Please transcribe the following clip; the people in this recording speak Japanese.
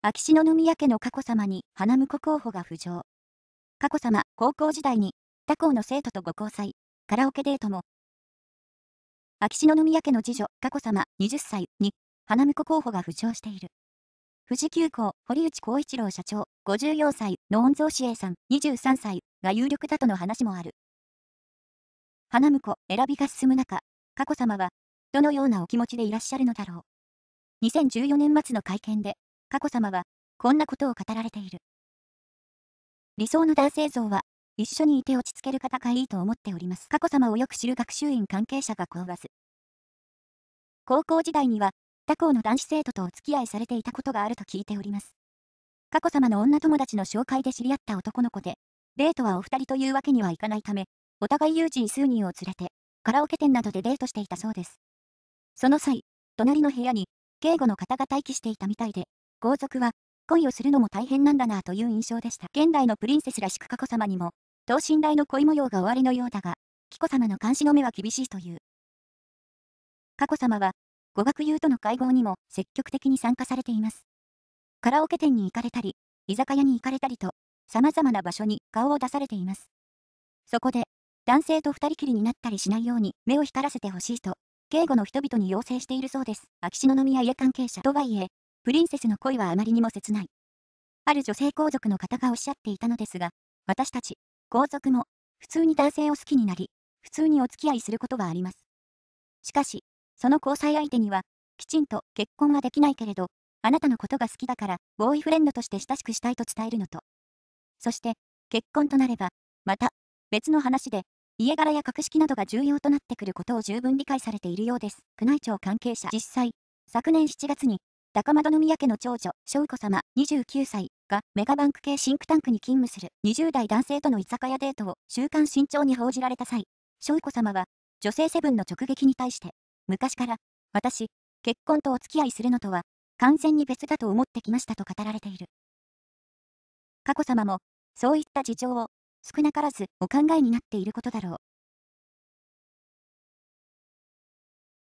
秋篠宮家の佳子さまに花婿候補が浮上。佳子さま、高校時代に、他校の生徒とご交際、カラオケデートも。秋篠宮家の次女、佳子さま、20歳に、花婿候補が浮上している。富士急行、堀内光一郎社長、54歳の御蔵志英さん、23歳が有力だとの話もある。花婿、選びが進む中、佳子さまは、どのようなお気持ちでいらっしゃるのだろう。2014年末の会見で、佳子さまは、こんなことを語られている。理想の男性像は、一緒にいて落ち着ける方がいいと思っております。佳子さまをよく知る学習院関係者がこうわす。高校時代には、他校の男子生徒とお付き合いされていたことがあると聞いております。佳子さまの女友達の紹介で知り合った男の子で、デートはお二人というわけにはいかないため、お互い友人数人を連れて、カラオケ店などでデートしていたそうです。その際、隣の部屋に、警護の方が待機していたみたいで、皇族は、恋をするのも大変なんだなという印象でした。現代のプリンセスらしく佳子さまにも、等身大の恋模様が終わりのようだが、紀子さまの監視の目は厳しいという。佳子さまは、語学友との会合にも積極的に参加されています。カラオケ店に行かれたり、居酒屋に行かれたりと、様々な場所に顔を出されています。そこで、男性と二人きりになったりしないように目を光らせてほしいと、警護の人々に要請しているそうです。秋篠宮家関係者とはいえ、プリンセスの恋はあまりにも切ない。ある女性皇族の方がおっしゃっていたのですが、私たち、皇族も、普通に男性を好きになり、普通にお付き合いすることはあります。しかし、その交際相手には、きちんと結婚はできないけれど、あなたのことが好きだから、ボーイフレンドとして親しくしたいと伝えるのと。そして、結婚となれば、また、別の話で、家柄や格式などが重要となってくることを十分理解されているようです。宮内庁関係者実際、昨年7月に、高円宮家の長女、翔子様、29歳が、メガバンク系シンクタンクに勤務する20代男性との居酒屋デートを、週刊新潮に報じられた際、翔子様は、女性セブンの直撃に対して、昔から、私、結婚とお付き合いするのとは、完全に別だと思ってきましたと語られている。佳子さまも、そういった事情を、少なからずお考えになっていることだろう。